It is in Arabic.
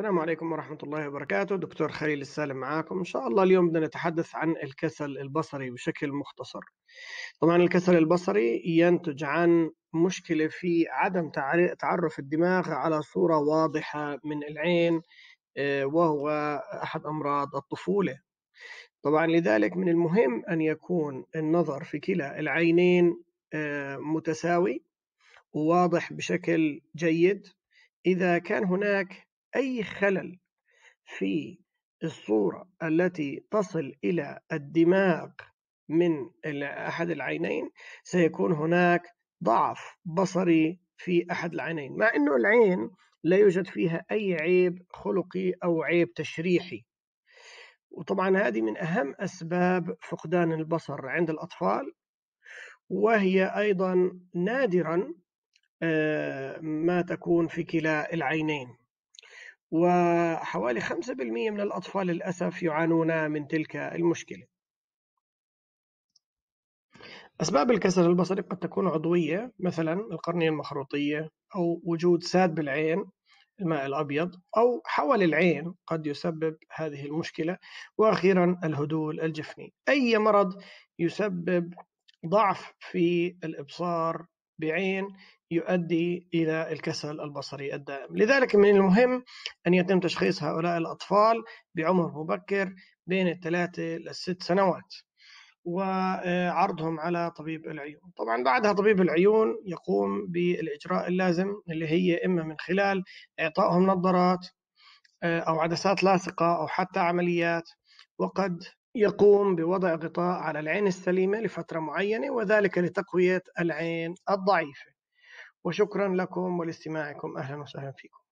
السلام عليكم ورحمة الله وبركاته دكتور خليل السالم معاكم إن شاء الله اليوم بدنا نتحدث عن الكسل البصري بشكل مختصر طبعا الكسل البصري ينتج عن مشكلة في عدم تعرف الدماغ على صورة واضحة من العين آه، وهو أحد أمراض الطفولة طبعا لذلك من المهم أن يكون النظر في كلا العينين آه، متساوي وواضح بشكل جيد إذا كان هناك أي خلل في الصورة التي تصل إلى الدماغ من أحد العينين سيكون هناك ضعف بصري في أحد العينين مع أنه العين لا يوجد فيها أي عيب خلقي أو عيب تشريحي وطبعا هذه من أهم أسباب فقدان البصر عند الأطفال وهي أيضا نادرا آه، ما تكون في كلا العينين وحوالي 5% من الأطفال للأسف يعانون من تلك المشكلة أسباب الكسل البصري قد تكون عضوية مثلا القرنية المخروطية أو وجود ساد بالعين الماء الأبيض أو حول العين قد يسبب هذه المشكلة وأخيرا الهدول الجفني أي مرض يسبب ضعف في الإبصار بعين يؤدي إلى الكسل البصري الدائم لذلك من المهم أن يتم تشخيص هؤلاء الأطفال بعمر مبكر بين الثلاثة للست سنوات وعرضهم على طبيب العيون طبعا بعدها طبيب العيون يقوم بالإجراء اللازم اللي هي إما من خلال إعطائهم نظارات آه، أو عدسات لاصقة أو حتى عمليات وقد يقوم بوضع غطاء على العين السليمة لفترة معينة وذلك لتقوية العين الضعيفة وشكرا لكم ولاستماعكم أهلا وسهلا فيكم